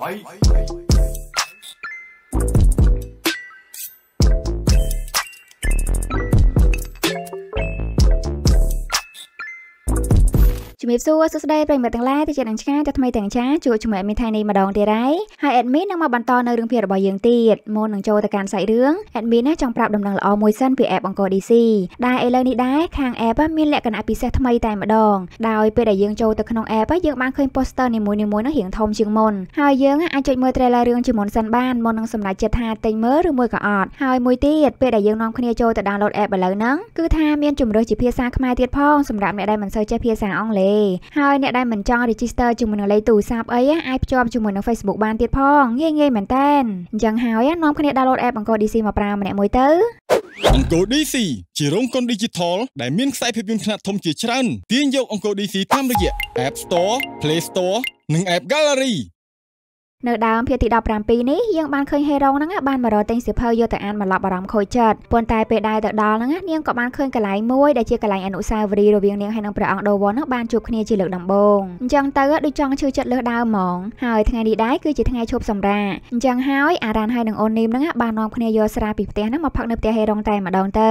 バイជំរាបសួរសួស្តីប្រិយមិត្តទាំងឡាយទីជានឹងឆ្ងាយតែថ្មីទាំងចាជួបជាមួយអេមីថៃនេះម្ដងទៀតហើយហើយអេមីនឹងមកបន្តនៅរឿងភាគរបស់យើងទៀតមុននឹងចូលទៅកាន់សាច់រឿងអេមីណាចង់ប្រាប់ដំណឹងល្អមួយសិនពី app អង្គរ DC ដែលឥឡូវនេះដែរខាង app មានលក្ខណៈពិសេសថ្មីតែម្ដង ដោយពេលដែលយើងចូលទៅក្នុង app យើងបានឃើញ poster នីមួយៗនឹងរៀងធំជាងមុនហើយយើងអាចចុចមើល trailer រឿងជាមុនសិនបានមុននឹងសម្រេចចិត្តថាទិញមើលឬមួយក៏អត់ហើយមួយទៀតពេលដែលយើងនាំគ្នាចូលទៅ download app ឥឡូវហ្នឹងគឺថាមានជំរឿសជាភាសាខ្មែរទៀតផងសម្រាប់អ្នកដែលមិនសូវចេះភាសាអង់គ្លេសទេហើយអ្នកដែលមិនចង់ register ជាមួយនឹងលេខទូរស័ព្ទអីអាចភ្ជាប់ជាមួយនឹង Facebook បានទៀតផងងាយងាយមែនតើអញ្ចឹងហើយនាំគ្នា download app អង្គរ DC មកប្រើម្នាក់មួយទៅអង្គរ DC ជារោងកុន Digital ដែលមានខ្សែភាពយន្តខ្នាតធំជាច្រើនទាញយកអង្គរ DC តាមរយៈ App Store, Play Store និង App Gallery នៅដើមភាគទី17នេះយើងបានឃើញហេរ៉ុងហ្នឹងបានមករកទិញសៀវភៅយកទៅអានមកឡប់អារម្មណ៍ខូចចិត្តប៉ុន្តែពេលដែលទៅដល់ហ្នឹងនាងក៏បានឃើញកន្លែងមួយដែលជាកន្លែងអនុស្សាវរីយ៍រវាងនាងហើយនឹងព្រះអង្គដូវ៉ុនហ្នឹងបានជួបគ្នាជាលើកដំបូងអញ្ចឹងទៅដូចចង់ឈឺចិត្តលើសដើមហ្មង ហើយថ្ងៃនេះដែរគឺជាថ្ងៃឈប់សម្រាកអញ្ចឹងហើយអារ៉ានហើយនឹងអូននីមហ្នឹងបាននាំគ្នាយកស្រាពីផ្ទះហ្នឹងមកផឹកនៅផ្ទះហេរ៉ុងតែម្ដងទៅ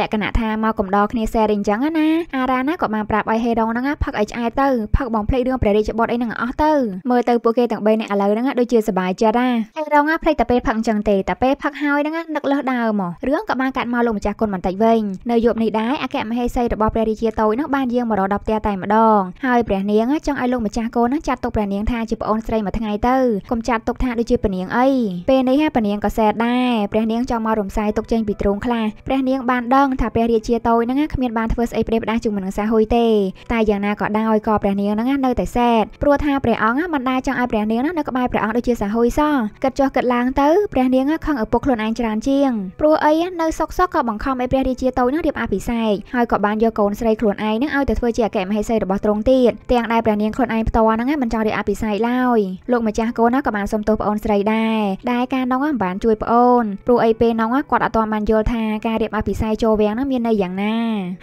លក្ខណៈថាមកកំដរគ្នាសែរអីអញ្ចឹងណាអារ៉ាណាក៏បានប្រាប់ឲ្យហេរ៉ុងហ្នឹងផឹកឲ្យឆ្អែតទៅផឹកបំភ្លេចរឿងព្រះរាជបុត្រអីហ្នឹងអស់ទៅមើលទៅពួកគេទាំង3នាក់ឥឡូវហ្នឹងដូចជាសบายចិត្តណាហើយរងណាផ្លេចតែពេលផឹកអញ្ចឹងទេតែពេលផឹកហើយហ្នឹងនឹកលើសដើមមករឿងក៏បានកាត់មកលោកម្ចាស់គុណបន្តិចវិញនៅយប់នេះដែរអគ្គមហេសីរបស់ព្រះរាជាតូចនោះបានយាងមករកដល់ផ្ទះតែម្ដងហើយព្រះនាងចង់ឲ្យលោកម្ចាស់កូននោះចាត់ទុកព្រះនាងថា ជាប្អូនស្រីមួយថ្ងៃទៅកុំចាត់ទុកថាដូចជាព្រះនាងអីពេលនេះព្រះនាងក៏សែដែរព្រះនាងចង់មករំសាយទុកចេញពីទ្រូងខ្លះព្រះនាងបានដឹងថាព្រះរាជាតូចហ្នឹងគ្មានបានធ្វើស្អីប្រេះផ្ដាសជាមួយនឹងសាហ៊ុយទេតែយ៉ាងណាក៏ដោយក៏ព្រះនាងហ្នឹងនៅតែសែតព្រោះថាព្រះអង្គមិនដែរចង់ឲ្យព្រះនាងនៅក្បែរព្រះអង្គដូចជាសាហុយសោះគិតចុះគិតឡើងទៅព្រះនាងខឹងឪពុកខ្លួនឯងច្រើនជាងព្រោះអីនៅសុកសុកក៏បង្ខំឲ្យព្រះរាជាតូចនឹងរៀបអភិសេកហើយក៏បានយកកូនស្រីខ្លួនឯងនឹងឲ្យទៅធ្វើជាអគ្គមហេសីរបស់ទ្រង់ទៀតទាំងដែលព្រះនាងខ្លួនឯងផ្ទាល់ហ្នឹងមិនចង់រៀបអភិសេកឡើយលោកម្ចាស់កូនក៏បានសុំទោសប្អូនស្រី ដែរដែលការនងមិនបានជួយប្អូនព្រោះអីពេលនងគាត់អត់ទាន់បានយល់ថាការរៀបអភិសេកចូលវាំងហ្នឹងមានន័យយ៉ាងណា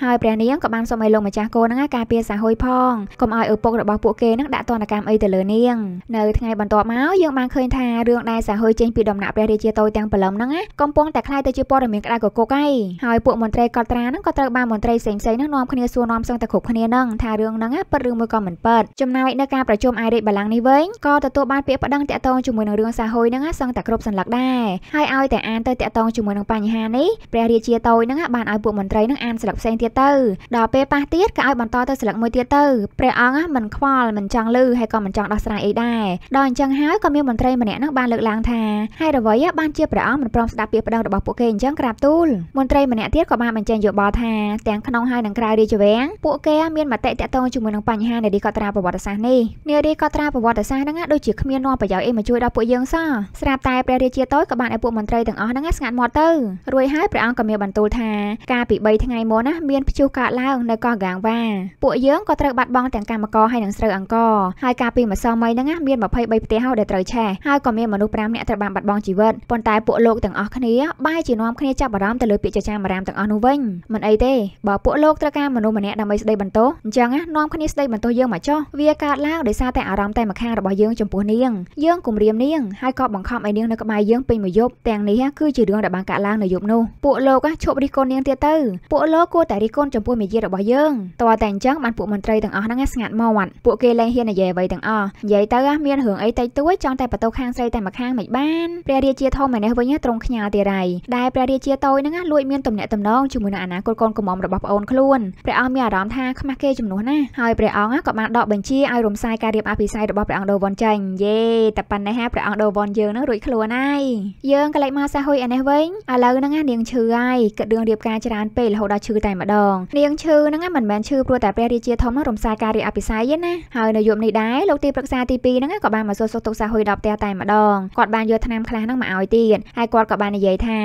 ហើយព្រះនាងក៏បានសុំឲ្យលោកម្ចាស់កូនហ្នឹងការពារសាហុយផងកុំឲ្យឪពុករបស់ពួកគេហ្នឹងដាក់ទណ្ឌកម្មអីទៅលើនាងនៅថ្ងៃបន្ទាប់មកមកយើងបានឃើញថារឿងដែលសាហុយចេញពីដំណាក់ព្រះរាជាតូចទាំងបលឹមហ្នឹងណាកំពុងតែខ្លាយទៅជាព័ត៌មានក្តៅកគុកហើយហើយពួកមន្ត្រីកត់ត្រាហ្នឹងក៏ត្រូវបានមន្ត្រីផ្សេងផ្សេងហ្នឹងនាំគ្នាសួរនាំសឹងតែគ្រប់គ្នាហ្នឹងថារឿងហ្នឹងពិតឬមួយក៏មិនពិតចំណែកនៅការប្រជុំអាយរេបាលាំងនេះវិញក៏ទទួលបានពាក្យប្តឹងតាក់ទងជាមួយនឹងរឿងសាហុយហ្នឹងសឹងតែគ្រប់សន្លឹកដែរហើយឲ្យតែអានទៅតាក់ទងជាមួយនឹងបញ្ហានេះព្រះរាជាតូចហ្នឹងបានឲ្យពួកមន្ត្រីហ្នឹងអានស្លឹកផ្សេងទៀតទៅដល់ពេលប៉ះទៀតក៏ឲ្យបន្តទៅស្លឹកមួយទៀតទៅព្រះអង្គមិនខ្វល់មិនចង់លឺហើយក៏មិនចង់ដោះស្រាយអីដែរដល់អញ្ចឹងហើយហើយក៏មានមន្ត្រីម្នាក់នឹងបានលើកឡើងថាហេតុអ្វីបានជាព្រះអង្គមិនព្រមស្ដាប់ពាក្យប្តឹងរបស់ពួកគេអញ្ចឹងក្រាបទូលមន្ត្រីម្នាក់ទៀតក៏បានបញ្ចេញយោបល់ថាទាំងក្នុងហើយនិងក្រៅរាជវាំងពួកគេមានមតិតាក់ទងជាមួយនឹងបញ្ហានារីកត់ត្រាប្រវត្តិសាស្ត្រនេះនារីកត់ត្រាប្រវត្តិសាស្ត្រហ្នឹងដូចជាគ្មាននាំប្រយោជន៍អីមកជួយដល់ពួកយើងសោះស្រាប់តែព្រះរាជាតូចក៏បានឲ្យពួកមន្ត្រីទាំងអស់ហ្នឹងស្ងាត់មាត់ទៅរួចហើយព្រះអង្គក៏មានបន្ទូលថាកាលពី3ថ្ងៃមុនណាមានព្យុះកើតឡើងនៅកោះកាងវ៉ាពួកយើងក៏ត្រូវបាត់បង់ទាំងកម្មករហើយនិងស្រូវអង្គរហើយកាលពីម្សិលមិញហ្នឹងមាន23ផ្ទះហើយដែលត្រូវឆេះហើយក៏មានមនុស្ស5នាក់ត្រូវបានបាត់បង់ជីវិតប៉ុន្តែពួកលោកទាំងអស់គ្នាបែរជានាំគ្នាចាប់អារម្មណ៍ទៅលើពាក្យចចាមអារ៉ាមទាំងអស់នោះវិញមិនអីទេបើពួកលោកត្រូវការមនុស្សម្នាក់ដើម្បីស្ដីបន្ទោសអញ្ចឹងណានាំគ្នាស្ដីបន្ទោសយើងមកចុះវាកើតឡើងដោយសារតែអារម្មណ៍តែម្ខាងរបស់យើងចំពោះនាងយើងគំរាមនាងហើយក៏បង្ខំឲ្យនាងនៅក្បែរយើងពេញមួយយប់ទាំងនេះគឺជារឿងដែលបានកើតឡើងនៅយប់នោះពួកលោកឈប់រិះគន់នាងទៀតទៅពួកលោកគួរតែរិះគន់ចំពោះមាយាទរបស់យើងតើតែអញ្ចឹងបានពួកមន្ត្រីទាំងអស់ហ្នឹងស្ងាត់មាត់ពួកគេលែងហ៊ាននិយាយអ្វីទាំងអស់និយាយទៅមានរឿងអីតិចតួចរួចចង់តែបន្ទោខាងស្រីតែម្ខាងមិនបានព្រះរាជាធំឯនេះវិញត្រង់ខ្ញាល់ទេរៃដែលព្រះរាជាតូចហ្នឹងលួចមានទំនាក់ទំនងជាមួយនឹងអនាគតកូនកំមុំរបស់ប្អូនខ្លួនព្រះអង្គមានអារម្មណ៍ថាខ្មាស់គេជំនួសណាស់ហើយព្រះអង្គក៏បានដកបញ្ជាឲ្យរំសាយការរៀបអភិសេករបស់ព្រះអង្គដូវ៉ុនចេញយេតែប៉ុណ្ណេះហ่าព្រះអង្គដូវ៉ុនយើងនឹងរួចខ្លួនហើយយើងក៏លេចមកសាហ៊ុយឯនេះវិញឥឡូវហ្នឹងនាងឈឺហើយគិតរឿងរៀបការច្រើនពេករហូតដល់ឈឺតែម្ដងនាងឈឺហ្នឹងមិនមែនឈឺព្រោះតែព្រះរាជាធំរំសាយការរៀបអភិសេកទេណាហើយនៅយប់នេះដែរលោកទីប្រឹក្សាទី2ហ្នឹងក៏បានមកសួរសុខទុកសាហ៊ុយដល់ផ្ទះតែម្ដងគាត់បានយកថ្នាំខ្លះហ្នឹងមកឲ្យទៀតហើយគាត់ក៏បាននិយាយថា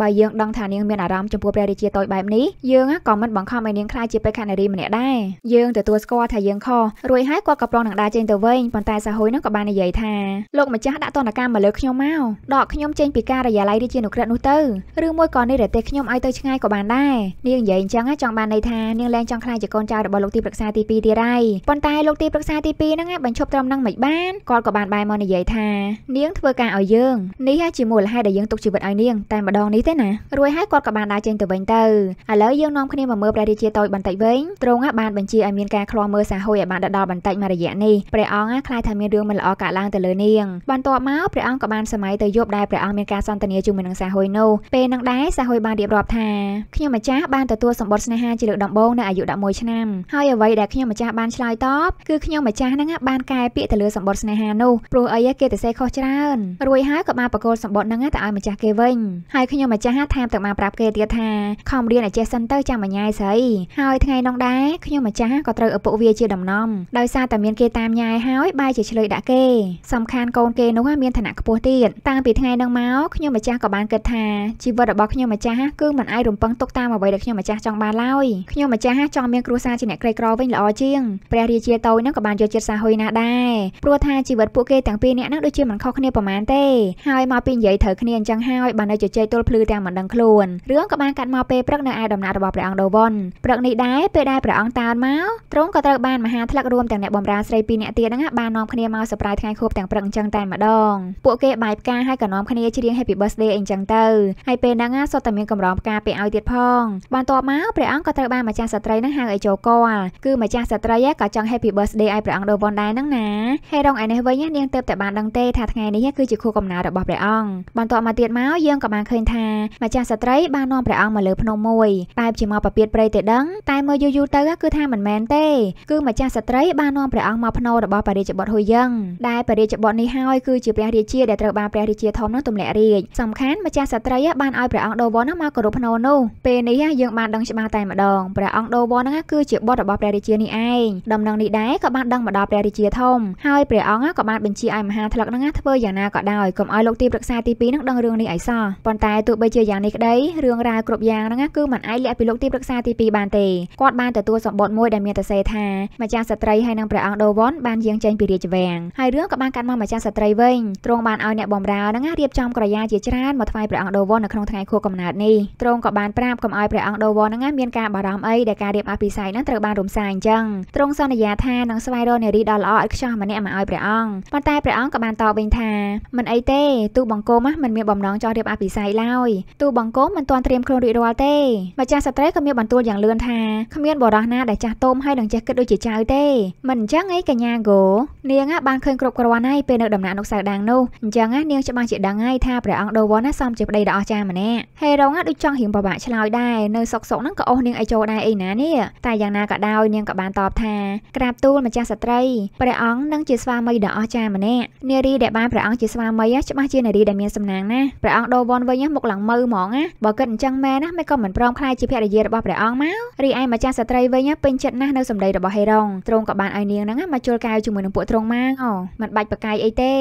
បើយើងដឹងថានាងមានអារម្មណ៍ចំពោះព្រះរាជាតូចបែបនេះយើងក៏មិនបង្ខំឲ្យនាងខ្លាចជាបេក្ខនារីម្នាក់ដែរយើងទទួលស្គាល់ថាយើងខុសរួចហើយគាត់ក៏ប្រងនឹងដើរចេញទៅវិញប៉ុន្តែសាហ៊ុយហ្នឹងក៏បាននិយាយថាលោកម្ចាស់ដាក់ទណ្ឌកម្មមកលើខ្ញុំមកដកខ្ញុំចេញពីការិយាល័យរាជានុក្រឹត្យនោះទៅឬមួយក៏នេះរទេសខ្ញុំឲ្យទៅឆ្ងាយក៏បានដែរនាងនិយាយអញ្ចឹងចង់បានន័យថានាងលែងចង់ខ្លាចជាកូនចៅរបស់លោកទីប្រឹក្សាទី2ទៀតហើយប៉ុន្តែលោកទីប្រឹក្សាទី2ហ្នឹងបញ្ឈប់ត្រឹមនឹងមិនបានគាត់ក៏បានបែរមកនិយាយថានាងធ្វើការឲ្យយើងនេះហើយជាមូលហេតុដែលយើងទុកជីវិតឲ្យនាង តែម្ដងនេះទេណារួចហើយគាត់ក៏បានដើរចេញទៅវិញទៅឥឡូវយើងនាំគ្នាមកមើលព្រះរាជាតូចបន្តិចវិញទ្រង់បានបញ្ជាឲ្យមានការឃ្លាំមើលសាហួយឲ្យបានដដល់បន្តិចមករយៈនេះព្រះអង្គខ្លាចថាមានរឿងមិនល្អកើតឡើងទៅលើនាងបន្ទាប់មកព្រះអង្គក៏បានសម័យទៅយប់ដែលព្រះអង្គមានការសន្ទនាជាមួយនឹងសាហួយនោះពេលនឹងដែរសាហួយបានរៀបរាប់ថាខ្ញុំម្ចាស់បានទទួលសម្បត្តិស្នេហាជាលើកដំបូងនៅអាយុ11ឆ្នាំហើយអ្វីដែលខ្ញុំម្ចាស់បានឆ្លើយតបគឺខ្ញុំម្ចាស់ហ្នឹងបានកែពាក្យទៅលើសម្បត្តិស្នេហានោះព្រព្រោះអីគេទៅសេខុសច្រើនរួចហើយក៏បានបកគោលសម្បត្តិហ្នឹងទៅឲ្យម្ចាស់គេវិញហើយខ្ញុំម្ចាស់ថែមទាំងបានប្រាប់គេទៀតថាខំរៀនឲ្យចេះសិនទៅចាំបញ្ញាយស្រីហើយថ្ងៃនោះដែរខ្ញុំម្ចាស់ក៏ត្រូវឪពុកវាជាដំណំដោយសារតែមានគេតាមញ៉ាយហើយបាយជាឆ្លើយដាក់គេសំខាន់កូនគេនោះមានឋានៈខ្ពស់ទៀតតាំងពីថ្ងៃនោះមកខ្ញុំម្ចាស់ក៏បានគិតថាជីវិតរបស់ខ្ញុំម្ចាស់គឺមិនអាចរំពឹងទុកតាមអ្វីដែលខ្ញុំម្ចាស់ចង់បានឡើយខ្ញុំម្ចាស់ចង់មានគ្រួសារជាអ្នកក្រីក្រវិញល្អជាងព្រះរាជាតូចនឹងក៏បានយកចិត្តសាហ៊ុយណាស់ដែរព្រោះថាជីវិតពួកគេទាំងពីរនាក់ហ្នឹងដូចជាមិនខុសគ្នាប្រមាណទេហើយមកពីនិយាយត្រូវគ្នាអញ្ចឹងហើយបាននៅជជែកទល់ភ្លឺទាំងមិនដឹងខ្លួនរឿងក៏បានកាត់មកពេលព្រឹកនៅឯដំណាក់របស់ព្រះអង្គដូវ៉ុនព្រឹកនេះដែរពេលដែលព្រះអង្គតានមកទ្រង់ក៏ត្រូវបានមហាថ្លឹករួមទាំងអ្នកបម្រើស្រីពីរនាក់ទៀតហ្នឹងបាននាំគ្នាមកសប្រាយថ្ងៃខួបទាំងព្រឹកអញ្ចឹងតែម្ដងពួកគេបាយផ្កាហើយក៏នាំគ្នាច្រៀង Happy Birthday អីអញ្ចឹងទៅហើយពេលហ្នឹងសុទ្ធតែមានកម្រងផ្កាពេលឲ្យទៀតផងបានតបមកព្រះអង្គក៏ត្រូវបានម្ចាស់ស្ត្រីហ្នឹងហៅឲ្យចូលគាល់គឺម្ចាស់ស្ត្រីក៏ចង់ Happy Birthday ឲ្យព្រះអង្គដូវ៉ុនដែរហ្នឹងណាហើយរងឯនេះវិញនាងទៅទើបតែបានដឹងទេថាថ្ងៃនេះគឺជាខួបកំណើតរបស់ព្រះអង្គបន្ទាប់មកទៀតមកយើងក៏បានឃើញថាម្ចាស់ស្ត្រីបាននាំព្រះអង្គមកលើភ្នំមួយបែបជាមកប្រពាតព្រៃទៅដឹងតែមើលយូរយូរទៅគឺថាមិនមែនទេគឺម្ចាស់ស្ត្រី បាននាំព្រះអង្គមកភ្នោរបស់ព្រះរាជបុត្រហ៊ុយយ៉ាងដែលព្រះរាជបុត្រនេះហើយគឺជាព្រះរាជាដែលត្រូវបានព្រះរាជាធំនោះទម្លាក់រាជសំខាន់ម្ចាស់ស្ត្រីបានឲ្យព្រះអង្គដូវ៉ុនមកគោរពភ្នោនោះពេលនេះយើងបានដឹងច្បាស់តែម្ដងព្រះអង្គដូវ៉ុនហ្នឹងគឺជាបុត្ររបស់ព្រះរាជានេះឯងដំណឹងនេះដែរក៏បានដឹងមកដល់ព្រះរាជាធំហើយព្រះអង្គក៏បានបញ្ជាជាឯមហាថ្លឹកហ្នឹងណាធ្វើយ៉ាងណាក៏ដោយកុំឲ្យលោកទីប្រឹក្សាទី2ហ្នឹងដឹងរឿងនេះឲ្យសោះប៉ុន្តែទោះបីជាយ៉ាងនេះក្តីរឿងរ៉ាវគ្រប់យ៉ាងហ្នឹងណាគឺมันអាចលាក់ពីលោកទីប្រឹក្សាទី2បានទេគាត់បានទទួលសម្បត្តិមួយដែលមានតែសេថាម្ចាស់ស្ត្រីហើយនិងព្រះអង្គដូវ៉ុនបានយាងចេញពីរាជវាំងហើយរឿងក៏បានកាត់មកម្ចាស់ស្ត្រីវិញទ្រង់បានឲ្យអ្នកបំរើហ្នឹងណារៀបចំក្រយាជាច្រើនមកថ្វាយព្រះអង្គដូវ៉ុននៅក្នុងថ្ងៃខួបកំណើតនេះទ្រង់ក៏បានប្រាប់កុំឲ្យព្រះអង្គដូវ៉ុនហ្នឹងណាមានការបារម្ភអីដែលការរៀបអភិសេកហ្នឹងត្រូវបានរំសាយអញ្ចឹងទ្រង់សន្យាថានឹងស្វែងរកនារីដ៏ល្អឥតខ្ចោះម្នាក់មកឲ្យព្រះអង្គប៉ុន្តែតែព្រះអង្គក៏បានតបវិញថាមិនអីទេទូបង្គំមិនមានបំណងចង់រៀបអភិស័យឡើយទូបង្គំមិនទាន់ត្រៀមខ្លួនរួចរាល់ទេម្ចាស់ស្ត្រីក៏មានបន្ទូលយ៉ាងលឿនថាគ្មានបរិះណាដែលចាស់ទុំហើយនឹងចេះគិតដូចជាចៅទេមិនអញ្ចឹងអីកញ្ញាគោនាងបានឃើញគ្រប់គ្រាន់ហើយពេលនៅដំណាក់នោះសៅដាងនោះអញ្ចឹងនាងច្បាស់ជាដឹងហើយថាព្រះអង្គដូវ៉នសំជាប្តីដ៏អស្ចារ្យម្នាក់ហេរងដូចចង់រៀងប្របាក់ឆ្លោយដែរនៅសុកសុកហ្នឹងក៏អូសនាងអីចូលដែរអីណានេះតែយ៉ាងណាក៏ដោយនាងក៏បានតបថាក្រាបទូលម្ចាស់ស្ត្រីព្រះអង្គនឹងជាស្វាមីដ៏អស្ចារ្យម្នាក់នាក់នារីដែលបានព្រះអង្គជាស្វាមីច្បាស់ជានារីដែលមានសំណាងណាស់ព្រះអង្គដូវ៉ុនវិញមកឡើងមើលហ្មងណាបើគិតអញ្ចឹងមែនណាមិនក៏មិនព្រមខ្លាយជាភរិយារបស់ព្រះអង្គមករីឯម្ចាស់ស្ត្រីវិញពេញចិត្តណាស់នៅសម្ដីរបស់ហេរ៉ុងទ្រង់ក៏បានឲ្យនាងហ្នឹងមកជល់កែវជាមួយនឹងពួកទ្រង់មកអូមិនបាច់ប្រកាយអីទេ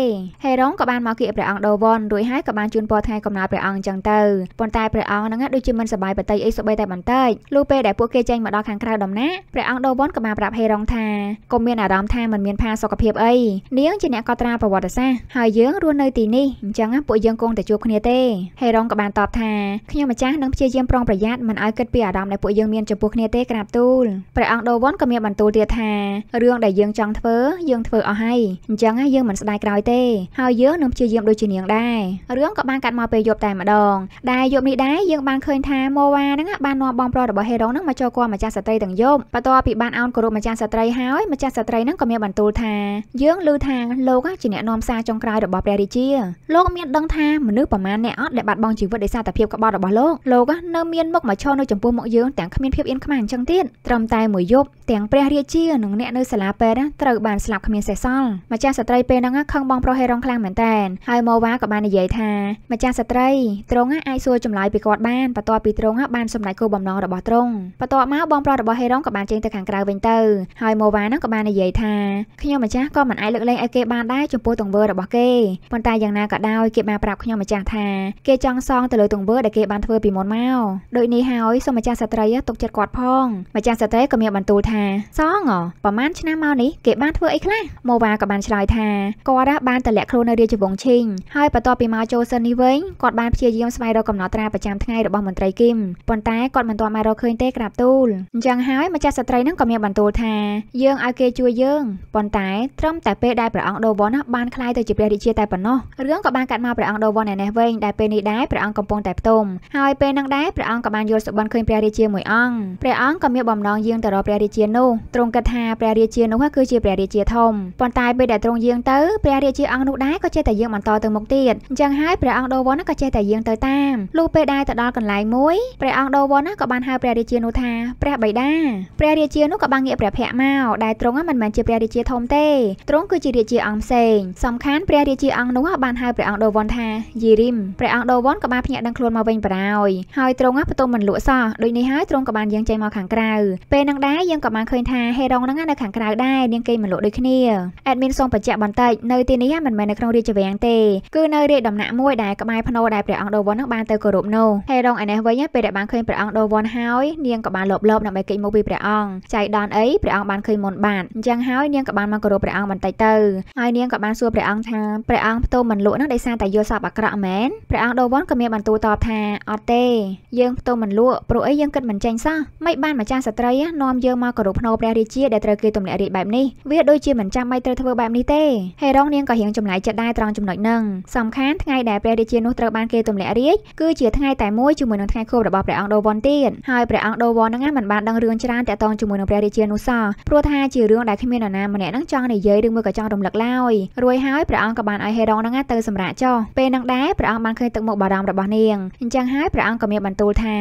ហេរ៉ុងក៏បានមកគៀកព្រះអង្គដូវ៉ុនរួចហើយក៏បានជូនពរថ្ងៃកំណើតព្រះអង្គអញ្ចឹងទៅប៉ុន្តែព្រះអង្គហ្នឹងដូចជាមិនសប្បាយប្រតិយអីសូម្បីតែបន្តិចលុះពេលដែលពួកគេចេញមកដល់ខាងក្រៅដំណាក់ព្រះអង្គដូវ៉ុនក៏បានប្រាប់ហេរ៉ុងថាកុំមានអារម្មណ៍ថាមិនមានផាសុខភាពអីនាងជាអ្នកកត់ត់ត្រាប្រវត្តិសាស្ត្រហើយយើងរស់នៅទីនេះអញ្ចឹងពួកយើងគង់តែជួបគ្នាទេហេរ៉ុងក៏បានតបថាខ្ញុំម្ចាស់នឹងព្យាយាមប្រុងប្រយ័ត្នមិនឲ្យគិតពីអារម្មណ៍ដែលពួកយើងមានចំពោះគ្នាទេក្រាបទូលព្រះអង្គដូវ៉ុនក៏មានបន្ទូលទៀតថារឿងដែលយើងចង់ធ្វើយើងធ្វើអស់ហើយអញ្ចឹងយើងមិនស្ដាយក្រោយទេហើយយើងនឹងព្យាយាមដូចជានាងដែររឿងក៏បានកាត់មកពេលយប់តែម្ដងដែលយប់នេះដែរយើងបានឃើញថាម៉ូវ៉ាហ្នឹងបាននាំបងប្រុសរបស់ហេរ៉ុងហ្នឹងមកចូលគាំម្ចាស់ស្ត្រីទាំងយប់បន្ទាប់ពីបានអោនគោរពម្ចាស់ស្ត្រីហើយម្ចាស់ស្ត្រីហ្នឹងក៏មានបន្ទូលថាយើងឮថាលោលោកជាអ្នកនាំសារចុងក្រោយរបស់ព្រះរាជាលោកមានដឹងថាមនុស្សប្រមាណអ្នកអត់ដែលបាត់បង់ជីវិតដោយសារតែភាពក្បត់របស់លោកលោកនៅមានមុខមកឈរនៅចំពោះមុខយើងទាំងគ្មានភាពអៀនខ្មាសអញ្ចឹងទៀតត្រឹមតែមួយយប់ទាំងព្រះរាជានិងអ្នកនៅសាលាពេទ្យត្រូវបានស្លាប់គ្មានសេះសល់ម្ចាស់ស្ត្រីពេលហ្នឹងខឹងបងប្រុសហេរ៉ុងខ្លាំងមែនតើហើយម៉ូវ៉ាក៏បាននិយាយថាម្ចាស់ស្ត្រីត្រង់អាចសួរចម្លើយពីគាត់បានបន្ទាប់ពីត្រង់បានសម្រេចគោលបំណងរបស់ត្រង់បន្ទាប់មកបងប្រុសរបស់ហេរ៉ុងក៏បានចេញទៅខាងក្រៅវិញទៅហើយម៉ូវ៉ាហ្នឹងក៏បាននិយាយថាខ្ញុំម្ចាស់ក៏មិនអាចលើកលែងឲ្យគេបានដែរចំពោះទង្វើរបស់គេប៉ុន្តែយ៉ាងណាក៏ដោយគេបានប្រាប់ខ្ញុំម្ចាស់ថាគេចង់សងទៅលើទង្វើដែលគេបានធ្វើពីមុនមកដូចនេះហើយសូមម្ចាស់ស្ត្រីទុកចិត្តគាត់ ផងម្ចាស់ស្ត្រីក៏មានបន្ទូលថា សងប្រហែលឆ្នាំមកនេះគេបានធ្វើអីខ្លះម៉ូវ៉ាក៏បានឆ្លើយថាគាត់បានតម្លាក់ខ្លួននៅរាជវង្សឈិញហើយបន្ទាប់ពីមកចូលសិននេះវិញគាត់បានព្យាយាមស្វែងរកកំណត់ត្រាប្រចាំថ្ងៃរបស់មន្ត្រីគីមប៉ុន្តែគាត់មិនទាន់បានរកឃើញទេក្រាបទូលអញ្ចឹងហើយម្ចាស់ស្ត្រីនឹងក៏មានបន្ទូលថាយើងឲ្យគេជួយយើងប៉ុន្តែត្រឹមតែពេលដែលព្រះអង្គដូរវណ្ណបានក្លាយទៅជាព្រះរាជាតែប៉ុណ្ណោះរឿងក៏បានកាត់មកព្រះអង្គដូវណ្ណឯនេះវិញដែលពេលនេះដែរព្រះអង្គកំពុងតែផ្ទុំហើយពេលនឹងដែរព្រះអង្គក៏បានយល់សុបិនឃើញព្រះរាជាមួយអង្គព្រះអង្គក៏មានបំណងយាងទៅរកព្រះរាជានោះទ្រង់គិតថាព្រះរាជានោះគឺជាព្រះរាជាធំប៉ុន្តែពេលដែលទ្រង់យាងទៅព្រះរាជាអង្គនោះដែរក៏ចេះតែយាងបន្តទៅមុខទៀតអញ្ចឹងហើយព្រះអង្គដូវណ្ណក៏ចេះតែយាងទៅតាមលុះពេលដែរទៅដល់កន្លែងមួយព្រះអង្គដូវណ្ណក៏បានហៅព្រះរាជានោះថាព្រះបិតាព្រះរាជានោះក៏បានងាកព្រះភ័ក្រមកដែលទ្រង់មិនមែនជាព្រះរាជាធំទេទ្រង់គឺជារាជាអង្គផ្សេងសំខាន់ព្រះរាជាអង្គនោះបានហៅព្រះអង្គដូវ៉ុនថាយីរីមព្រះអង្គដូវ៉ុនក៏បានភ្ញាក់ដឹងខ្លួនមកវិញបារោយហើយទ្រង់ផ្ទុំមិនលក់សោះដូចនេះហើយទ្រង់ក៏បានយាងចេញមកខាងក្រៅពេលនឹងដែរយើងក៏បានឃើញថាហេរ៉ុងហ្នឹងនៅខាងក្រៅដែរនាងគេមិនលក់ដូចគ្នាអេដមីនសូមបញ្ជាក់បន្តិចនៅទីនេះមិនមែននៅក្នុងរាជវាំងទេគឺនៅរាជដំណាក់មួយដែលក្បែរភ្នោដែលព្រះអង្គដូវ៉ុនហ្នឹងបានទៅគោរពនោះហេរ៉ុងឯនេះវិញពេលដែលបានឃើញព្រះអង្គដូវ៉ុនហើយនាងក៏បានលបលបដើម្បីគេចមកពីព្រះអង្គចៃដនអីព្រះអង្គបានឃើញមុនបាទអញ្ចឹងហើយនាងក៏បានមកគោរពព្រះអង្គបន្តិចទៅហើយនាងក៏បានសួរព្រះអង្គថាព្រះអង្គផ្ទុំមិនលក់នឹងដោយសារតែយល់សពអាក្រក់មែនព្រះអង្គដូវ៉ាន់ក៏មានបន្ទូលតបថាអត់ទេយើងផ្ទុំមិនលក់ព្រោះអីយើងគិតមិនចេញសោះមិនបានម្ចាស់ស្ត្រីនាំយើងមកគោរពភ្នោព្រះរាជាដែលត្រូវគេទម្លាក់រាជបែបនេះវាដូចជាមិនចាំបាច់ត្រូវធ្វើបែបនេះទេហេរងនាងក៏រៀងចម្លែកចិត្តដែរត្រង់ចំណុចហ្នឹងសំខាន់ថ្ងៃដែលព្រះរាជានោះត្រូវបានគេទម្លាក់រាជគឺជាថ្ងៃតែមួយជាមួយនឹងថ្ងៃខួបរបស់ព្រះអង្គដូវ៉ាន់ទៀតហើយព្រះអង្គដូវ៉ាន់ហ្នឹងមិនបានដឹងរឿងច្រើនតាក់ទងជាមួយនឹងព្រះរាជានោះសោះព្រោះថាជារឿងដែលគ្មាននរណាម្នាក់ហ្នឹងចង់និយាយឬមួយក៏ចង់រំលឹកឡើយយរួចហើយព្រះអង្គក៏បានឲ្យហេរ៉ូនឹងទៅសម្រាកចុះពេលនឹងដែរព្រះអង្គបានឃើញទឹកមុខបារម្ភរបស់នាងអញ្ចឹងហើយព្រះអង្គក៏មានបន្ទូលថា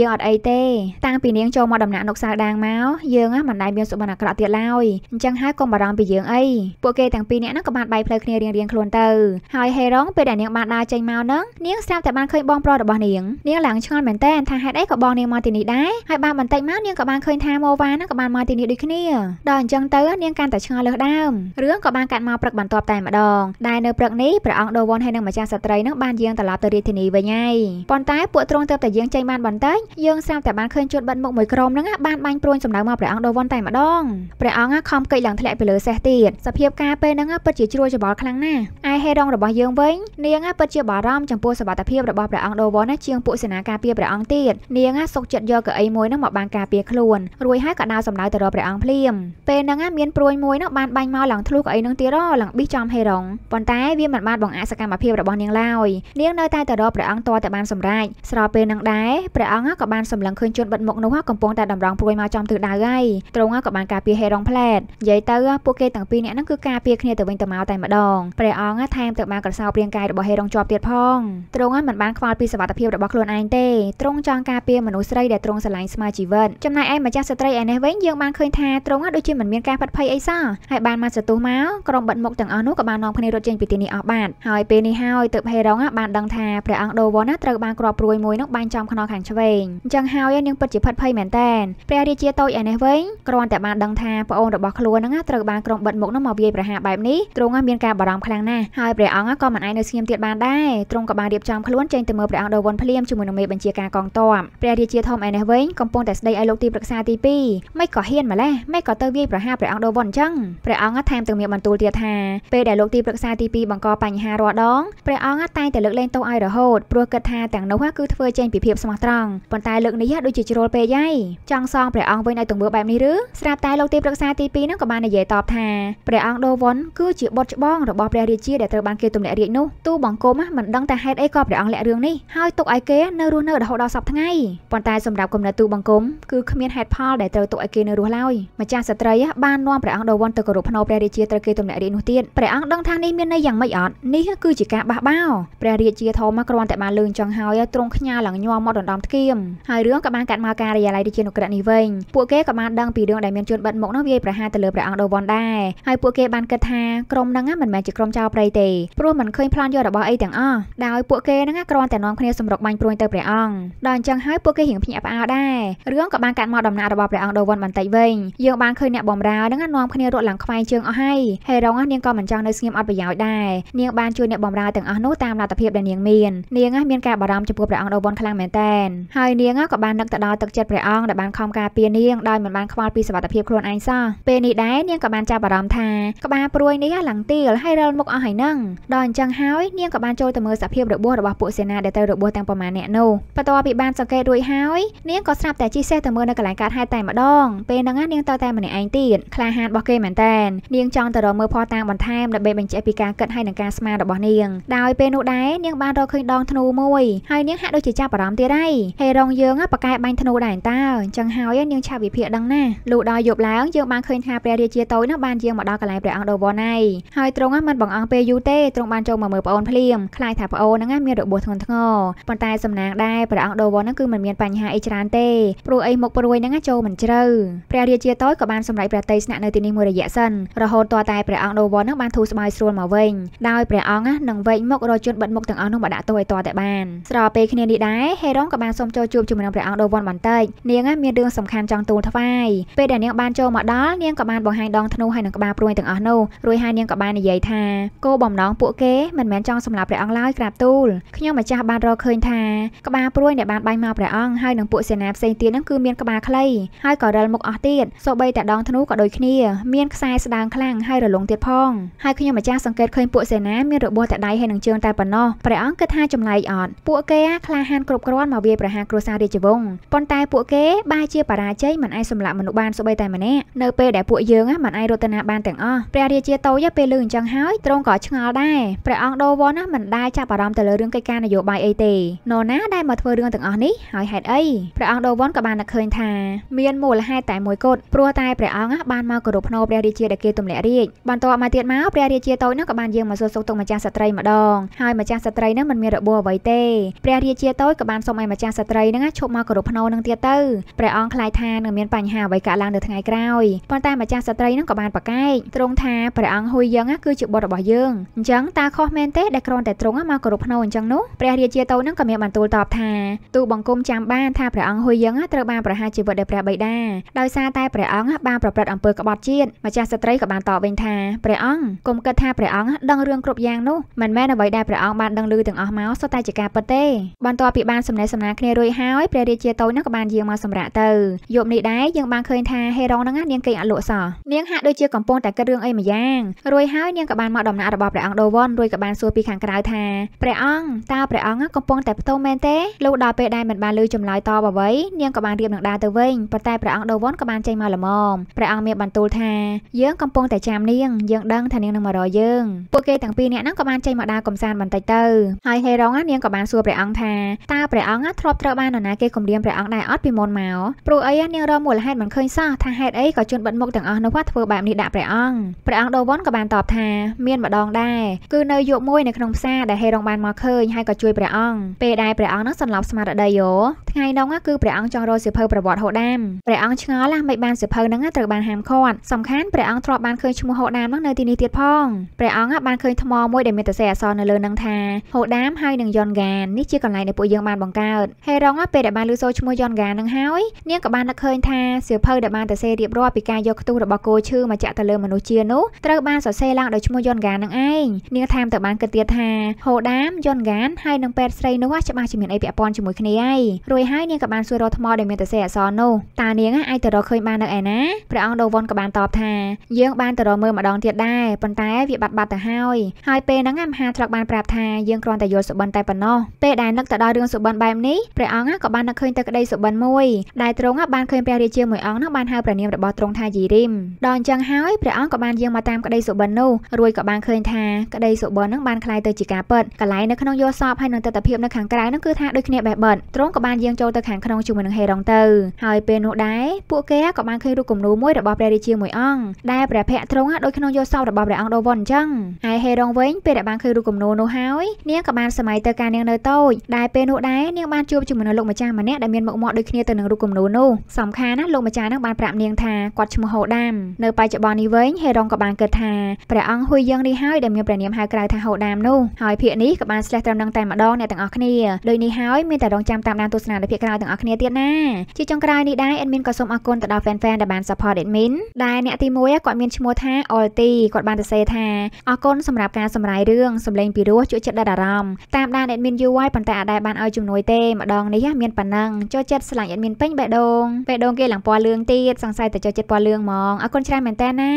យើងអត់អីទេតាំងពីនាងចូលមកដំណាក់នុកសៅដាងមកយើងមិនដែលមានសុបិនអាក្រក់ទៀតឡើយអញ្ចឹងហើយកុំបារម្ភពីយើងអីពួកគេទាំងពីរនាក់ហ្នឹងក៏បានបែកផ្លូវគ្នារៀងៗខ្លួនទៅហើយហេរ៉ូងពេលដែលនាងបានដើរចេញមកហ្នឹងនាងស្រាប់តែបានឃើញបងប្រុសរបស់នាងនាងឡើងឆ្ងល់មែនតើថាហេតុអីក៏បងនាងមកទីនេះដែរហើយបានបន្តិចមកនាងក៏បានឃើញថាម៉ូវ៉ាហ្នឹងក៏បានមកទីនេះដូចគ្នាដល់អញ្ចឹងទៅនាងកាន់តែឆ្ងល់លើសដើមរឿងក៏បានកាត់មកព្រឹកឹកបន្ទាប់តែម្ដងដែលនៅព្រឹកនេះព្រះអង្គដូវ៉ុនហើយនឹងម្ចាស់ស្ត្រីនឹងបានយាងត្រឡប់ទៅរាជធានីវិញហើយប៉ុន្តែពួកទ្រង់ទៅតែយាងចេញបានបន្តិចយើងស្រាប់តែបានឃើញជនបិទមុខមួយក្រុមនឹងបានបាញ់ព្រួញសម្ដៅមកព្រះអង្គដូវ៉ុនតែម្ដងព្រះអង្គខំកិច្ចឡើងធ្លាក់ពីលើសេះទៀតសភាពការពេលហ្នឹងពិតជាជ្រួលច្បល់ខ្លាំងណាស់ឯហេរ៉ងរបស់យើងវិញនាងពិតជាបារម្ភចំពោះសុវត្ថិភាពរបស់ព្រះអង្គដូវ៉ុនជាងពួកសេនាការពារព្រះអង្គទៀតនាង សុកចិត្តយកកៅអីមួយនឹងមកបានការពារខ្លួនរួចហើយក៏ដើរសម្ដៅទៅរកព្រះអង្គភ្លាមពេលហ្នឹងមានព្រួញមួយនោះបានបាញ់មកឡើងធ្លុះកៅអីនឹងទៀតលង្បិះចំហេរ៉ុងប៉ុន្តែវាមិនបានបង្អាក់សកម្មភាពរបស់នាងឡើយនាងនៅតែទៅរកព្រះអង្គទាល់តែបានសម្រេចស្របពេលនឹងដែរព្រះអង្គក៏បានសម្លឹងឃើញជនបិទមុខនោះកំពុងតែតម្រង់ព្រួយមកចំទិសដៅហើយទ្រង់ក៏បានការពារហេរ៉ុងផ្លែតនិយាយទៅពួកគេទាំងពីរនាក់ហ្នឹងគឺការពារគ្នាទៅវិញទៅមកតែម្ដងព្រះអង្គថែមទាំងបានក្រសោបរាងកាយរបស់ហេរ៉ុងជាប់ទៀតផងទ្រង់មិនបានខ្វល់ពីសុខភាពរបស់ខ្លួនឯងទេទ្រង់ចង់ការពារមនុស្សស្រីដែលទ្រង់ស្រឡាញ់ស្មើជីវិតចំណែកឯម្ចាស់ស្ត្រីឯនេះវិញយើងបានឃើញថាទ្រង់ដូចជាមិនមានការផិតភ័យអីសោះហើយបានមកសន្ទុះមកក្រុមបិទត់មុខទាំងអស់នោះក៏បាននាំគ្នារត់ចេញពីទីនេះអស់បាត់ហើយពេលនេះហើយទើបហេរ៉ុងបានដឹងថាព្រះអង្គដូវ៉ុនត្រូវបានគ្រាប់ព្រួយមួយនោះបាញ់ចំខ្នងខាងឆ្វេងអញ្ចឹងហើយនាងពិតជាភិតភ័យមែនតើព្រះរាជាតូចឯនេះវិញគ្រាន់តែបានដឹងថាប្អូនរបស់ខ្លួននឹងត្រូវបាន ក្រុមបិទមុខនោះមកវាយប្រហារបែបនេះទ្រង់មានការបារម្ភខ្លាំងណាស់ហើយព្រះអង្គក៏មិនអាចនៅស្ងៀមទៀតបានដែរទ្រង់ក៏បានរៀបចំខ្លួនចេញទៅមើលព្រះអង្គដូវ៉ុនភ្លាមជាមួយនឹងមេបញ្ជាការកងទ័ពព្រះរាជាធំឯនេះវិញកំពុងតែស្ដីឲ្យលោកទីប្រឹក្សាទី2មិនក៏ហ៊ានម្លេះមិនក៏ទៅវាយប្រហារព្រះអង្គដូវ៉ុនអញ្ចឹងព្រះអង្គថែមទាំងមានបន្ទូលទៀតថាហាពេលដែលលោកទីប្រឹក្សាទី2បង្កបញ្ហារាល់ដងព្រះអង្គតែងតែលើកលែងទោសឲ្យរហូតព្រោះគិតថាទាំងនោះគឺធ្វើចេញពីភាពស្មោះត្រង់ប៉ុន្តែលើកនេះដូចជាជ្រុលពេកហើយចង់សងព្រះអង្គវិញឲ្យទង្វើបែបនេះឬស្រាប់តែលោកទីប្រឹក្សាទី2នឹងក៏បាននិយាយតបថាព្រះអង្គដូវុនគឺជាបុត្រច្បងរបស់ព្រះរាជាដែលត្រូវបានគេទម្លាក់រាជនោះទូបង្គំមិនដឹងតែហេតុអីក៏ព្រះអង្គលាក់រឿងនេះហើយទុកឲ្យគេនៅរស់នៅរហូតដល់សពថ្ងៃប៉ុន្តែសម្រាប់គំនិតទូបង្គំគឺគ្មានហេតុផលដែលត្រូវទុកឲ្យគេនៅរស់ឡើយម្ចាស់ស្ត្រីបាននាំព្រះអង្គដូវុនទៅគោរពភ្នោព្រះរាជាត្រូវគេទម្លាក់រាជនោះនោះទៀតព្រះអង្គដឹងថានេះមានន័យយ៉ាងម៉េចអត់នេះគឺជាការបះបោព្រះរាជាធម៌គ្រាន់តែបានលើងចង់ហើយទ្រង់ខ្ញាឡើងញ័រមករំដំធ្គាមហើយរឿងក៏បានកាត់មកការិយាល័យរាជានុក្រឹត្យនេះវិញពួកគេក៏បានដឹងពីរឿងដែលមានជនបិទមុខនោះវាយប្រហារទៅលើព្រះអង្គដូវ៉ាន់ដែរហើយពួកគេបានគិតថាក្រុមហ្នឹងមិនមែនជាក្រុមចោរព្រៃទេព្រោះមិនឃើញប្លន់យករបស់អីទាំងអស់ដោយពួកគេហ្នឹងគ្រាន់តែនាំគ្នាសម្រុកបាញ់ព្រួយទៅព្រះអង្គដល់អញ្ចឹងហើយពួកគេរៀងភ្ញាក់ផ្អើលដែររឿងក៏បានកាត់មកដំណាក់របស់ព្រះអង្គដូវ៉ាន់បន្តិចវិញយើងបានឃើញអ្នកបំរើហ្នឹងនាំគ្នារត់ឡើងខ្វែងជើងអស់ហើយហេរ៉ុងនាងក៏មិនចង់នៅស្ងៀមអត់ប្រយោជន៍ដែរនាងបានជួយអ្នកបម្រើទាំងអស់នោះតាមលទ្ធភាពដែលនាងមាននាងមានការបារម្ភចំពោះព្រះអង្គដូវ៉ុនខ្លាំងមែនទែនហើយនាងក៏បាននឹកទៅដល់ទឹកចិត្តព្រះអង្គដែលបានខំការពារនាងដោយមិនបានខ្វល់ពីសុវត្ថិភាពខ្លួនឯងសោះពេលនេះដែរនាងក៏បានចាប់អារម្មណ៍ថាក្បាលព្រួយនេះឡើងទៀលហើយរលមុខអស់ហើយនឹងដល់អញ្ចឹងហើយនាងក៏បានចូលទៅមើលសភាពរបួសរបស់ពួកសេនាដែលត្រូវរបួសទាំងប្រមាណអ្នកនោះបន្ទាប់ពីបានសង្កេតរួចហើយនាងក៏ស្រាប់តែជិះសេះទៅមើលនៅកន្លែងកើតហេតុតែម្ដងពេលហ្នឹងនាងទៅតែម្នាក់ឯងទៀតក្លាហានរបស់គេមែនតើនាងចង់ទៅរកមើលភ័ស្តុតាងងបន្ថែមដើម្បីបញ្ជាក់ពីការគិតហើយនិងការស្មានរបស់នាងដោយពេលនោះដែរនាងបានរកឃើញដងធ្នូមួយហើយនាងហាក់ដូចជាចាប់អារម្មណ៍ទៀតហើយហើយរងយើងប៉ាកែបាញ់ធ្នូដែរតើអញ្ចឹងហើយនាងឆាវិភាកដឹងណាលុះដល់យប់ឡើងយើងបានឃើញថាព្រះរាជាតូចនោះបានយាងមកដល់កន្លែងព្រះអង្គដូវណៃហើយទ្រង់មិនបងអង្គពេលយូរទេទ្រង់បានចូលមកមើលប្អូនភ្លាមខ្លាចថាប្អូនហ្នឹងមានរបួសធ្ងន់ធ្ងរប៉ុន្តែសំណាងដែរព្រះអង្គដូវហ្នឹងគឺមិនមានបញ្ហាអីច្រើនទេព្រោះអីមុខព្រួយហ្នឹងចូលមិនជ្រៅព្រះរាជាតូចក៏បានសម្រេចព្រះតីស្នាក់នៅទីនេះមួយរយៈសិនរហូតតតែព្រះអង្គដូវវរនឹងបានធូរស្បើយស្រួលមកវិញដោយព្រះអង្គនឹងវែងមុខរជនបិទមុខទាំងអស់នោះមកដាក់ទោសឲ្យតតែបានស្របពេលគ្នានេះដែរហេរ៉ុងក៏បានសូមចូលជួបជាមួយនឹងព្រះអង្គដូវ៉ាន់បន្តិចនាងមានរឿងសំខាន់ចង់ទូលថ្វាយពេលដែលនាងបានចូលមកដល់នាងក៏បានបង្ហាញដងធ្នូហើយនឹងក្បាលព្រួយទាំងអស់នោះរួចហើយនាងក៏បាននិយាយថាគោបំណងពួកគេមិនមែនចង់សម្លាប់ព្រះអង្គឡើយក្រាបទូលខ្ញុំម្ចាស់បានរកឃើញថាក្បាលព្រួយដែលបានបាញ់មកព្រះអង្គហើយនឹងពួកសេនាផ្សេងទៀតនឹងគឺមានក្បាលខ្លីហើយក៏រិលមុខអស់ទៀតសូម្បីតែដងធ្នូក៏ដូចគ្នាមានខ្សែស្ដើងខ្លាំងហើយរលុងទៀតផងផងហើយខ្ញុំម្ចាស់សង្កេតឃើញពួកសេនាមានរបួសតែដៃហើយនឹងជើងតែប៉ុណ្ណោះព្រះអង្គគិតថាចម្លែកអត់ពួកគេក្លាហានគ្រប់គ្រាន់មកវាយប្រហារគ្រួសាររាជវង្សប៉ុន្តែពួកគេបែរជាបរាជ័យមិនអាចសម្លាប់មនុស្សបានសូម្បីតែម្នាក់នៅពេលដែលពួកយើងមិនអាចរត់ទៅណាបានទាំងអស់ព្រះរាជាតូចពេលលឺអញ្ចឹងហើយទ្រង់ក៏ឆ្ងល់ដែរព្រះអង្គដូវ៉នណាមិនដែលចាប់អារម្មណ៍ទៅលើរឿងកិច្ចការនយោបាយអីទេនរណាដែលមកធ្វើរឿងទាំងអស់នេះហើយហេតុអីព្រះអង្គដូវ៉នក៏បាននឹកឃើញថាមានមូលហេតុតែមួយគត់ព្រោះតែព្រះអង្គបានមកគោរពភ្នោព្រះរាជាដែលគេទម្លាក់រាជបន្ទាប់មកទៀតមកព្រះរាជាតូចនោះក៏បានយាងមកសួរសុខទុក្ខម្ចាស់ស្ត្រីម្ដងហើយម្ចាស់ស្ត្រីនឹងមិនមានរបួសអ្វីទេព្រះរាជាតូចក៏បានសុំឲ្យម្ចាស់ស្ត្រីនឹងឈប់មកគោរពភ្នោនឹងទៀតទៅព្រះអង្គខ្លាចថានឹងមានបញ្ហាអ្វីកើតឡើងនៅថ្ងៃក្រោយប៉ុន្តែម្ចាស់ស្ត្រីនឹងក៏បានប្រកែកទ្រង់ថាព្រះអង្គហ៊ុយយើងគឺជាបុត្ររបស់យើងអញ្ចឹងតាខុសមែនទេដែលគ្រាន់តែទ្រង់មកគោរពភ្នោអញ្ចឹងនោះព្រះរាជាតូចនឹងក៏មានបន្ទូលតបថាទូបង្គំចាំបានថាព្រះអង្គហ៊ុយយើងត្រូវបានប្រហារជីវិតដោយព្រះបិតាដោយសារតែព្រះអង្គបានប្រព្រឹត្តអំពើក្បត់ជាតិម្ចាស់ស្ត្រីក៏បានតបវិញថាព្រះអង្គកុំគិតថាព្រះអង្គដឹងរឿងគ្រប់យ៉ាងនោះមិនមែនអ្វីដែលព្រះអង្គបានដឹងឮទាំងអស់មកសុទ្ធតែជាការពិតទេ បន្ទាប់ពីបានសម្ដែងសម្ណាគ្នារួចហើយព្រះរាជាតូចនោះក៏បានយាងមកសម្រាកទៅយប់នេះដែរយើងបានឃើញថាហេរ៉ងហ្នឹងនាងគេអលក់សោះនាងហាក់ដូចជាកំពុងតែគិតរឿងអីមួយយ៉ាងរួចហើយនាងក៏បានមកដំណាក់របស់ព្រះអង្គដូវ៉ុនរួចក៏បានសួរពីខាងក្រៅថាព្រះអង្គតើព្រះអង្គកំពុងតែផ្ទុំមែនទេលុះដល់ពេលដែលមិនបានលឺចម្លើយតបអ្វីនាងក៏បានរៀបនឹងដើរទៅវិញប៉ុន្តែព្រះអង្គដូវ៉ុនក៏បានចេញមកល្មមព្រះអង្គមានបន្ទូលថាយើងកំពុងតែចាំនាងយើងយើងដឹងថានាងនឹងមករកយើងពួកគេទាំងពីរនាក់ហ្នឹងក៏បានចេញមកដើរកំសាន្តបន្តិចទៅហើយហេរ៉ុងនាងក៏បានសួរព្រះអង្គថាតើព្រះអង្គធ្លាប់ត្រូវបាននរណាគេគំរាមព្រះអង្គដែរអត់ពីមុនមកព្រោះអីនាងរកមូលហេតុមិនឃើញសោះថាហេតុអីក៏ជន់បិទមុខទាំងអស់នោះធ្វើបែបនេះដាក់ព្រះអង្គព្រះអង្គដូវ៉ុនក៏បានតបថាមានម្ដងដែរគឺនៅយប់មួយនៅក្នុងផ្សារដែលហេរ៉ុងបានមកឃើញហើយក៏ជួយព្រះអង្គពេលដែលព្រះអង្គនឹងសន្លប់ស្មារតីយោថ្ងៃនោះគឺព្រះអង្គចង់រកសិភៅប្រវត្តិហូដាមព្រះអង្គឆ្ងល់ណាស់មិនបានសិភៅនឹងត្រូវបានហាមឃាត់សំខាន់ព្រះអង្គធ្លាប់បានឃើញឈ្មោះហូដាមនឹងនៅទីនេះទៀតផងព្រះអង្គបានឃើញថ្មមួយដែលមានសរសេរអក្សរនៅលើនឹងថាហូដាមហើយនឹងយ៉នហ្គាននេះជាកន្លែងដែលពួកយើងបានបង្កើតហេរ៉ុងពេលដែលបានលើសូឈ្មោះយ៉នហ្គាននឹងហើយនាងក៏បាននឹកឃើញថាសៀវភៅដែលបានសរសេររៀបរាប់ពីការយកខ្ទូសរបស់គោឈឺមកចាក់ទៅលើមនុស្សជានោះត្រូវបានសរសេរឡើងដោយឈ្មោះយ៉នហ្គាននឹងឯងនាងតាមទៅបានគិតទៀតថាហូដាមយ៉នហ្គានហើយនឹងពេទ្យស្រីនោះច្បាស់ជាមានអីពាក់ព័ន្ធជាមួយគ្នាហើយរួចហើយនាងក៏បានសួររកថ្ម ដែលមានសរសេរអក្សរនោះតើនាងអាចទៅរកឃើញបាននៅឯណាព្រះអង្គដូវ៉ុនក៏បានតបថាយើងបានទៅរកមើលម្ដងទៀតដែរប៉ុន្តែវាបាត់បាត់ទៅហើយហើយពេលហ្នឹងមហាត្រកបានប្រាប់ថាយើងគ្រាន់តែយល់សុបិនតែប៉ុណ្ណោះពេលដែលនឹកទៅដល់រឿងសុបិនបែបនេះព្រះអង្គក៏បាននឹកឃើញទៅក្តីសុបិនមួយដែលទ្រង់បានឃើញព្រះរាជាមួយអង្គនោះបានហៅព្រះនាមរបស់ទ្រង់ថាយីរីមដល់អញ្ចឹងហើយព្រះអង្គក៏បានយាងមកតាមក្តីសុបិននោះរួចក៏បានឃើញថាក្តីសុបិននឹងបានคล้ายទៅជាការពិតកន្លែងនៅក្នុងយោសពហើយនឹងទស្សនវិជ្ជានៅខាងក្រៅនឹងគឺថាដូចគ្នាបែបបិទទ្រង់ក៏បានយាងចូលទៅខាងក្នុងជាមួយនឹងហេរ៉ុងទៅហើយពេលនោះដែរពួកគេក៏បានឃើញរូបគំនូមួយរបស់ព្រះរាជាមួយអង្គដែលព្រះភ័ក្ត្រទ្រង់ដូចក្នុងយោសពរបស់ព្រះអង្គដូវុនអញ្ចឹងហើយហេរងវិញពេលដែលបានឃើញរូបគំនូនោះហើយនាងក៏បានសម័យទៅការនាងនៅតូចដែលពេលនោះដែរនាងបានជួបជាមួយនឹងលោកម្ចាស់ម្នាក់ដែលមានមុខមាត់ដូចគ្នាទៅនឹងរូបគំនូនោះសំខាន់ណាស់លោកម្ចាស់នឹងបានប្រាប់នាងថាគាត់ឈ្មោះហូដាមនៅបច្ចុប្បន្ននេះវិញហេរងក៏បានគិតថាព្រះអង្គហួយយើងនេះហើយដែលមានព្រះនាមហៅក្រៅថាហូដាមនោះហើយភាគនេះក៏បានស្លេះត្រឹមនឹងតែម្ដងអ្នកទាំងអស់គ្នាដូចនេះហើយមានតែរងចាំតាមដានទស្សនានៅភាគក្រោយទាំងអស់គ្នាទៀតណាជាចុងក្រោយនេះដែរអេដមីនក៏សូមអរគុណទៅដល់ fan fan ដែលបាន support អេដមីនដែលអ្នកទី1គាត់មានឈ្មោះថា Alti គាត់បានទៅសេថាអរគុណសម្រាប់ការសម្រាយរឿងសម្លេងពីរោះជួយចិត្តដល់អារម្មណ៍តាមដានអេដមីនយូរហើយប៉ុន្តែអាចដែរបានឲ្យជំនួយទេម្ដងនេះមានប៉ុណ្ណឹងចូលចិត្តស្លាញ់អេដមីនពេញបេះដូងបេះដូងគេឡើងពណ៌លឿងទៀតសង្ស័យតែចូលចិត្តពណ៌លឿងហ្មងអរគុណច្រើនមែនតើណា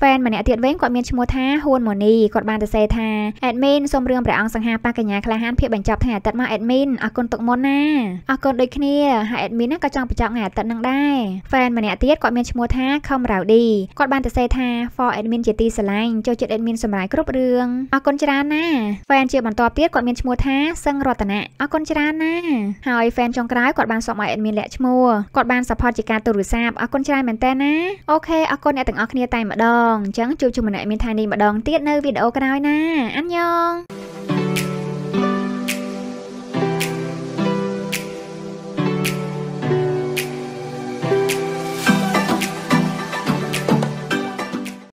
ហ្វេនម្នាក់ទៀតវិញគាត់មានឈ្មោះថាហ៊ួនម៉ូនីគាត់បានទៅសេថាអេដមីនសូមរឿងព្រះអង្គសង្ហាប៉ះកញ្ញាក្លាហានភាពបញ្ចប់ថ្ងៃអាទិត្យមកអេដមីនអរគុណទុកមុនណាអរគុណដូចគ្នាហើយអេដមីនក៏ចង់បញ្ចប់ថ្ងៃអាទិត្យនឹងដែរហ្វេនម្នាក់ទៀតគាត់មានឈ្មោះថាខំរ៉ៅឌីគាត់បានទៅសេថា for admin ជាទីទីស្រឡាញ់ចូលចិត្តអេដមីនសម្រាប់គ្រប់រឿងអរគុណច្រើនណាហ្វេនជាបន្តទៀតគាត់មានឈ្មោះថាសឹងរតនៈអរគុណច្រើនណាហើយហ្វេនចុងក្រោយគាត់បានសុំឲ្យអេដមីនលាក់ឈ្មោះគាត់បាន support ជាការទូរស័ព្ទអរគុណច្រើនមែនតើណាអូខេអរគុណអ្នកទាំងអស់គ្នាតែម្ដងអញ្ចឹងជួបជាមួយអ្នកមានថានេះម្ដងទៀតនៅវីដេអូក្រោយណាអញ្ញង